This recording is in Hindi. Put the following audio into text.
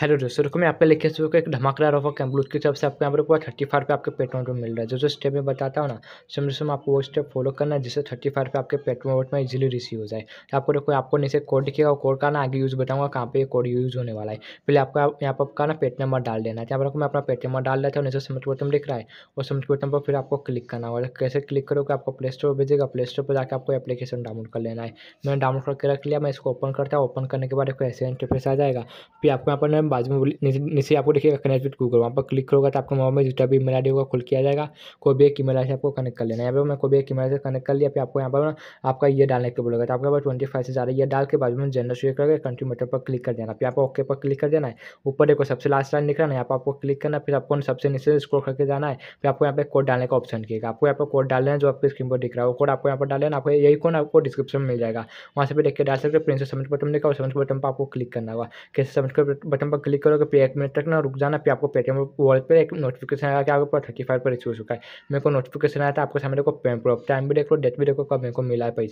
हेलो दोस्तों देखो मैं आपके लिखे सकते एक धमाकेदार ऑफर कैम्बलूज की तरफ से आपको यहाँ पर पूरा थर्टी फाइव पे आपके पेट्रोल पर मिल रहा है जो जो स्टेप मैं बताता हूँ ना सेम सेम आपको वो स्टेप फॉलो करना है जिससे थर्टी फाइव पे आपके पेट्रोल वोट में इजीली रिसीव हो जाए तो आपको देखो आपको नीचे कोड दिखेगा कोड का ना आगे यूज़ बताऊँगा कहाँ पे कोड यूज़ होने वाला है पहले आपका यहाँ पर आपका ना पेट नंबर डाल देना है तो यहाँ पर मैं अपना पेट नंबर डाल देता हूँ नीचे समझ बटन लिख रहा है और समझ बटन पर फिर आपको क्लिक करना होगा तो कैसे क्लिक करोगे आपको प्ले स्टोर भेजेगा प्ले स्टोर पर जाकर आपको एप्लीकेशन डाउनलोड कर लेना है मैंने डाउनलोड करके रख लिया मैं इसको ओपन करता हूँ ओपन करने के बाद ऐसे इंटरफेस आ जाएगा फिर आपको यहाँ पर बाजू में नीचे आपको देखिएगा कनेक्ट विद गूगल वहाँ पर क्लिक करोगा तो आपको मोबाइल में जितना भी ईमेल आई होगा खुल किया जाएगा कोई भी एक ईमेल आई आपको कनेक्ट कर लेना यहाँ पर मैं कोई भी एक ईमेल से कनेक्ट कर लिया फिर आपको यहाँ पर आपका ये डालने के बोलेगा तो आपके पास ट्वेंटी फाइव से ज़्यादा ये डाल के बाजू में जनरल शेयर करके कंट्री मेटर पर क्लिक कर देना फिर आपको ओके पर क्लिक कर देना है ऊपर देखो सबसे लास्ट लाइन निकलना है यहाँ पर आपको क्लिक करना फिर आपको सबसे नीचे स्क्रोल करके जाना है फिर आपको यहाँ पर कोड डालने का ऑप्शन किएगा आपको यहाँ पर कोड डाल लेना जो आपके स्क्रीन पर दिख रहा है वो कोड आपको यहाँ पर डाल लेना आपको यही कोड आपको डिस्क्रिप्शन में मिल जाएगा वहाँ से भी देख के डाल सकते हो प्रिंस सबमिट बटन देखा और सबमिट बटन पर आपको क्लिक करना होगा कैसे सबमिट बटन पर क्लिक करोगे पे एक मिनट तक ना रुक जाना फिर आपको पेटीएम वॉलेट पर एक नोटिफिकेशन आएगा कि आपको थर्टी फाइव पर रिसीव हो चुका है मेरे को नोटिफिकेशन आया था आपको सामने को टाइम भी देखो डेट भी देखो कब मेरे को मिला है पैसा